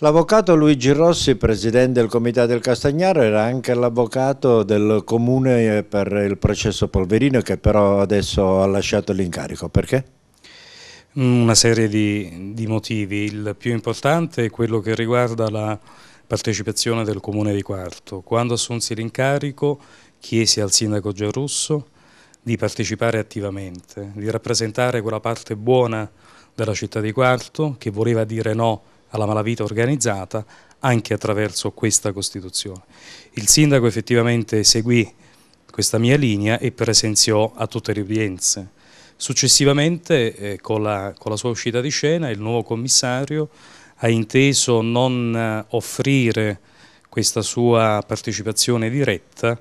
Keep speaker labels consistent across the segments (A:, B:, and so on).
A: L'avvocato Luigi Rossi, presidente del Comitato del Castagnaro, era anche l'avvocato del comune per il processo Polverino che però adesso ha lasciato l'incarico. Perché?
B: Una serie di, di, motivi. Il più importante è quello che riguarda la partecipazione del comune di Quarto. Quando assunsi l'incarico chiesi al sindaco Giarrusso di partecipare attivamente, di rappresentare quella parte buona della città di Quarto che voleva dire no alla malavita organizzata anche attraverso questa Costituzione. Il sindaco effettivamente seguì questa mia linea e presenziò a tutte le udienze. Successivamente, eh, con, la, con, la, sua uscita di scena, il nuovo commissario ha inteso non eh, offrire questa sua partecipazione diretta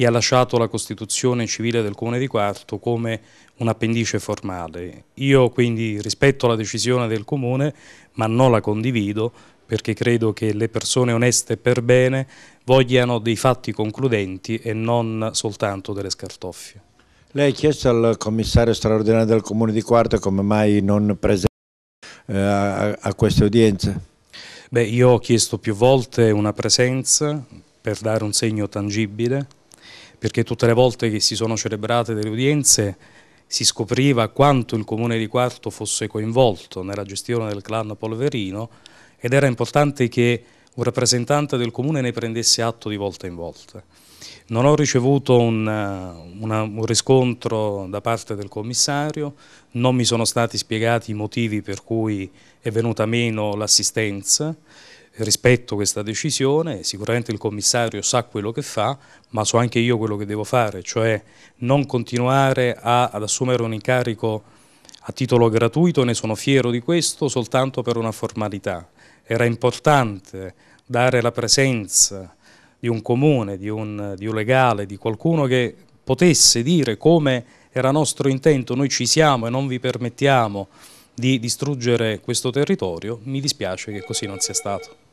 B: e ha lasciato la Costituzione civile del Comune di Quarto come un appendice formale. Io quindi rispetto la decisione del Comune, ma non la condivido, perché credo che le persone oneste per bene vogliano dei fatti concludenti e non soltanto delle scartoffie.
A: Lei ha chiesto al commissario straordinario del Comune di Quarto come mai non presenta eh, a queste udienze?
B: Beh, io ho chiesto più volte una presenza per dare un segno tangibile, perché tutte le volte che si sono celebrate delle udienze si scopriva quanto il comune di Quarto fosse coinvolto nella gestione del clan Polverino ed era importante che un rappresentante del comune ne prendesse atto di volta in volta. Non ho ricevuto un, eh, una, un riscontro da parte del commissario, non mi sono stati spiegati i motivi per cui è venuta meno l'assistenza, rispetto questa decisione, sicuramente il commissario sa quello che fa, ma so anche io quello che devo fare, cioè non continuare a, ad assumere un incarico a titolo gratuito, ne sono fiero di questo, soltanto per una formalità. Era importante dare la presenza di un comune, di un, di un legale, di qualcuno che potesse dire come era nostro intento, noi ci siamo e non vi permettiamo di distruggere questo territorio, mi dispiace che così non sia stato.